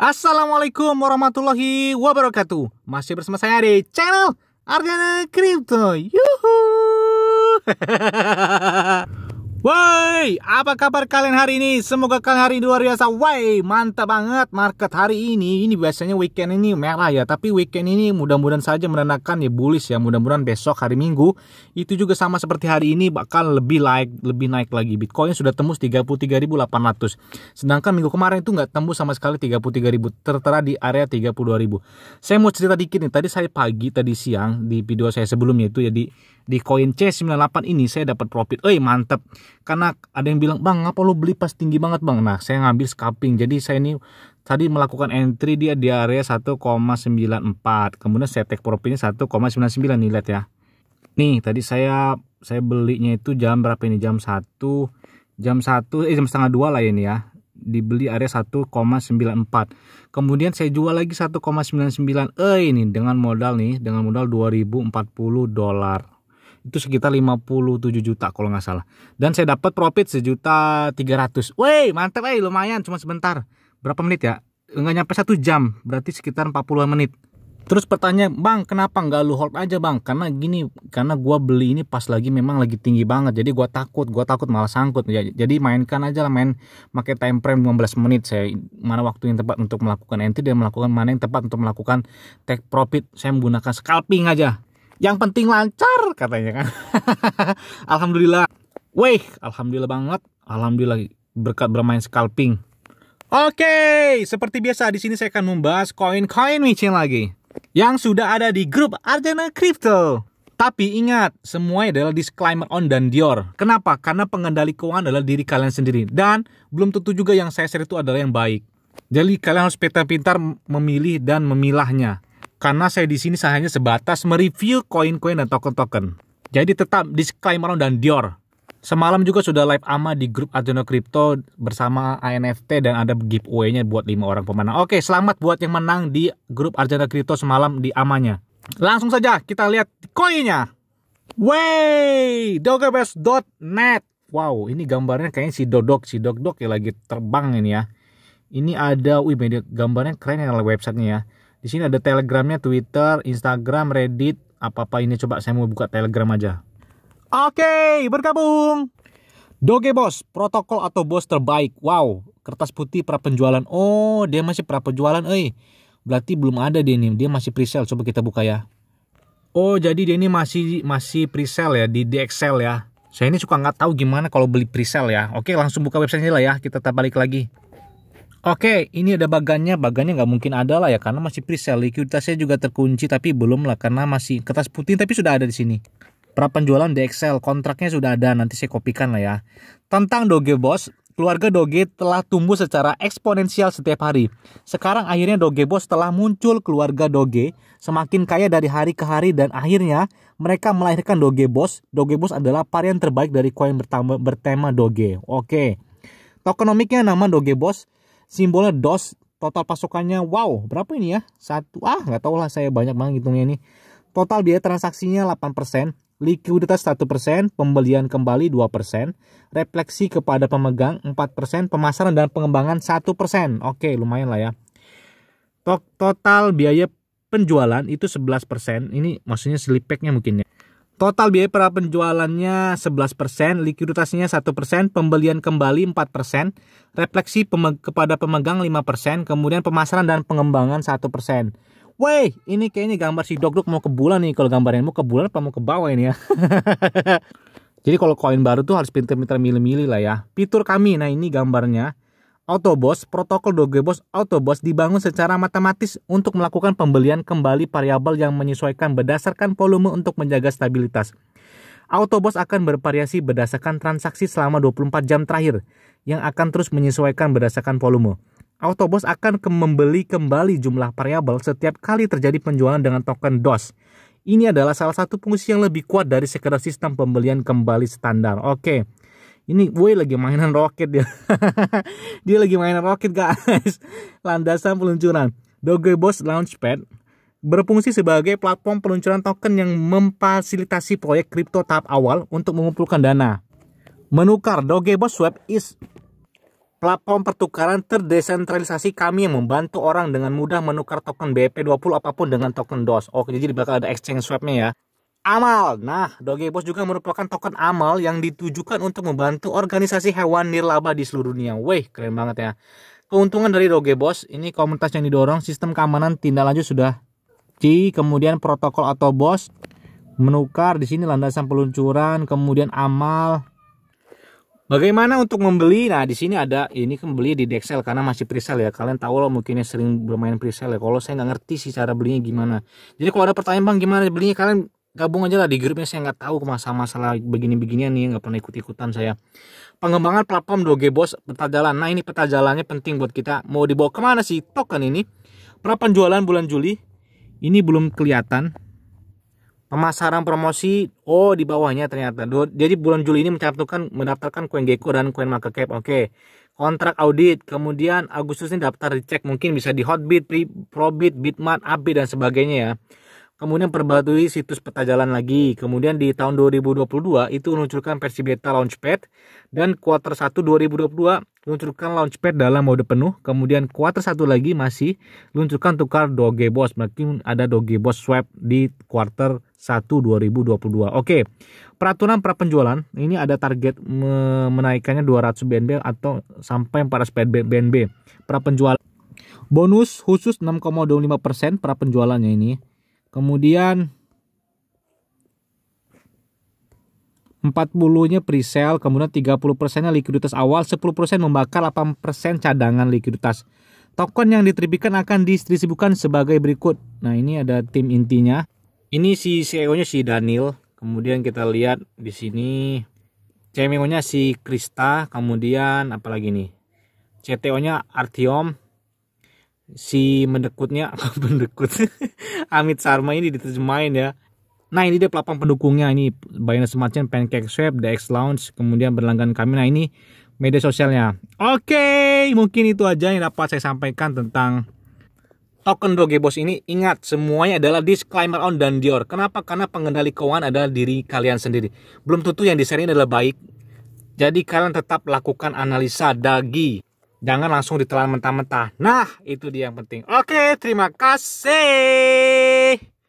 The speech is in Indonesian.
Assalamualaikum warahmatullahi wabarakatuh Masih bersama saya di channel argana Crypto Yuhu Woi, apa kabar kalian hari ini? Semoga kalian hari ini luar biasa. Woi, mantap banget market hari ini. Ini biasanya weekend ini merah ya, tapi weekend ini mudah-mudahan saja menenangkan ya bullish ya. Mudah-mudahan besok hari Minggu itu juga sama seperti hari ini bakal lebih naik, lebih naik lagi. Bitcoin sudah tembus 33.800. Sedangkan minggu kemarin itu nggak tembus sama sekali 33.000, tertera di area 32.000. Saya mau cerita dikit nih. Tadi saya pagi, tadi siang di video saya sebelumnya itu jadi ya di koin C98 ini saya dapat profit. Eh mantep. Karena ada yang bilang, "Bang, ngapa lo beli pas tinggi banget, Bang?" Nah, saya ngambil scalping. Jadi saya ini tadi melakukan entry dia di area 1,94. Kemudian saya take profitnya 1,99 nih lihat ya. Nih, tadi saya saya belinya itu jam berapa ini? Jam 1 jam 1 eh jam setengah dua lah ini ya dibeli area 1,94. Kemudian saya jual lagi 1,99. Eh ini dengan modal nih, dengan modal 2040 dolar itu sekitar 57 juta kalau nggak salah dan saya dapat profit sejuta tiga ratus, woi mantep eh lumayan cuma sebentar berapa menit ya nggak nyampe satu jam berarti sekitar 40 menit Terus pertanyaan, bang kenapa nggak lu hold aja bang? Karena gini, karena gua beli ini pas lagi memang lagi tinggi banget. Jadi gua takut, gua takut malah sangkut. ya Jadi mainkan aja lah main pakai time frame 15 menit. Saya mana waktu yang tepat untuk melakukan entry dan melakukan mana yang tepat untuk melakukan take profit. Saya menggunakan scalping aja yang penting lancar katanya kan alhamdulillah weh alhamdulillah banget alhamdulillah berkat bermain scalping oke seperti biasa di sini saya akan membahas koin-koin micin lagi yang sudah ada di grup Arjana Crypto tapi ingat, semua adalah disclaimer on dan Dior. Kenapa? Karena pengendali keuangan adalah diri kalian sendiri. Dan belum tentu juga yang saya share itu adalah yang baik. Jadi kalian harus pintar-pintar memilih dan memilahnya karena saya di sini hanya sebatas mereview koin-koin dan token-token. Jadi tetap disclaimer dan Dior. Semalam juga sudah live ama di grup Arjuna Crypto bersama ANFT dan ada giveaway-nya buat 5 orang pemenang. Oke, selamat buat yang menang di grup Arjuna Crypto semalam di amanya. Langsung saja kita lihat koinnya. Wey, dogebash.net. Wow, ini gambarnya kayaknya si Dodok, si Dodok yang lagi terbang ini ya. Ini ada, wih media gambarnya keren ya websitenya ya di sini ada Telegramnya, Twitter, Instagram, Reddit, apa-apa ini coba saya mau buka Telegram aja. Oke, bergabung. Doge Bos, protokol atau bos terbaik. Wow, kertas putih pra penjualan. Oh, dia masih pra penjualan, eh. Berarti belum ada dia ini, dia masih pre-sale. Coba kita buka ya. Oh, jadi dia ini masih masih pre-sale ya di DXL ya. Saya ini suka nggak tahu gimana kalau beli pre-sale ya. Oke, langsung buka websitenya lah ya. Kita balik lagi. Oke, ini ada bagannya. Bagannya nggak mungkin ada lah ya karena masih pre-sale. Likuiditasnya juga terkunci tapi belum lah karena masih kertas putih tapi sudah ada di sini. Pra penjualan di Excel, kontraknya sudah ada. Nanti saya kopikan lah ya. Tentang Doge Boss, keluarga Doge telah tumbuh secara eksponensial setiap hari. Sekarang akhirnya Doge Boss telah muncul keluarga Doge, semakin kaya dari hari ke hari dan akhirnya mereka melahirkan Doge Boss. Doge Boss adalah varian terbaik dari koin bertema Doge. Oke. Tokenomiknya nama Doge Boss Simbolnya DOS, total pasokannya, wow, berapa ini ya? Satu, ah nggak tahu lah saya banyak banget hitungnya ini. Total biaya transaksinya 8%, likuiditas 1%, pembelian kembali 2%, refleksi kepada pemegang 4%, pemasaran dan pengembangan 1%. Oke, lumayan lah ya. Total biaya penjualan itu 11%, ini maksudnya slipeknya mungkin ya. Total biaya pra penjualannya 11%, likuiditasnya 1%, pembelian kembali 4%, refleksi kepada pemegang 5%, kemudian pemasaran dan pengembangan 1%. Woi, ini kayaknya gambar si Dogdog mau ke bulan nih kalau gambarnya mau ke bulan apa mau ke bawah ini ya. Jadi kalau koin baru tuh harus pinter-pinter milih-milih lah ya. Fitur kami, nah ini gambarnya. Autobos, protokol Dogebos Autobos dibangun secara matematis untuk melakukan pembelian kembali variabel yang menyesuaikan berdasarkan volume untuk menjaga stabilitas. Autobos akan bervariasi berdasarkan transaksi selama 24 jam terakhir, yang akan terus menyesuaikan berdasarkan volume. Autobos akan ke membeli kembali jumlah variabel setiap kali terjadi penjualan dengan token DOS. Ini adalah salah satu fungsi yang lebih kuat dari sekedar sistem pembelian kembali standar. Oke. Okay. Ini gue lagi mainan roket dia. dia lagi mainan roket guys. Landasan peluncuran. Doge Boss Launchpad berfungsi sebagai platform peluncuran token yang memfasilitasi proyek kripto tahap awal untuk mengumpulkan dana. Menukar Doge Boss Swap is platform pertukaran terdesentralisasi kami yang membantu orang dengan mudah menukar token BP20 apapun dengan token DOS. Oke, jadi bakal ada exchange swapnya ya amal. Nah, Doge Bos juga merupakan token amal yang ditujukan untuk membantu organisasi hewan nirlaba di seluruh dunia. Weh, keren banget ya. Keuntungan dari Doge Bos, ini komunitas yang didorong, sistem keamanan tindak lanjut sudah di, kemudian protokol atau bos, menukar di sini landasan peluncuran, kemudian amal. Bagaimana untuk membeli? Nah, di sini ada ini kembali di Dexel karena masih presale ya. Kalian tahu loh, mungkin sering bermain presale ya. Kalau saya nggak ngerti sih cara belinya gimana. Jadi kalau ada pertanyaan Bang gimana belinya kalian gabung aja lah di grupnya saya nggak tahu masalah-masalah begini-beginian nih nggak pernah ikut-ikutan saya pengembangan platform Doge Bos peta jalan nah ini peta jalannya penting buat kita mau dibawa kemana sih token ini perapan jualan bulan Juli ini belum kelihatan pemasaran promosi oh di bawahnya ternyata jadi bulan Juli ini mencatatkan mendaftarkan kuengeko dan Cap oke kontrak audit kemudian Agustus ini daftar dicek mungkin bisa di Hotbit, Probit, Bitmart, api dan sebagainya ya Kemudian perbatui situs peta jalan lagi. Kemudian di tahun 2022 itu meluncurkan versi beta Launchpad dan quarter 1 2022 meluncurkan Launchpad dalam mode penuh. Kemudian quarter 1 lagi masih meluncurkan tukar doge boss Berarti ada doge boss swap di quarter 1 2022. Oke. Peraturan pra penjualan ini ada target menaikannya 200 BNB atau sampai 400 BNB. Pra penjualan Bonus khusus 6,25% pra penjualannya ini kemudian 40-nya presale, kemudian 30 persennya likuiditas awal, 10% persen membakar, 8% persen cadangan likuiditas. Token yang diterbitkan akan distribusikan sebagai berikut. Nah, ini ada tim intinya. Ini si CEO-nya si Daniel, kemudian kita lihat di sini CMO-nya e si Krista, kemudian apalagi nih? CTO-nya Artiom, si mendekutnya pendekut Amit Sarma ini diterjemahin ya Nah ini dia pelapang pendukungnya ini Binance semacam Pancake Swap, DX Lounge Kemudian berlangganan kami Nah ini media sosialnya Oke okay, mungkin itu aja yang dapat saya sampaikan tentang Token doge Boss ini ingat semuanya adalah disclaimer on dan Dior Kenapa? Karena pengendali keuangan adalah diri kalian sendiri Belum tentu yang di adalah baik Jadi kalian tetap lakukan analisa dagi Jangan langsung ditelan mentah-mentah. Nah, itu dia yang penting. Oke, terima kasih.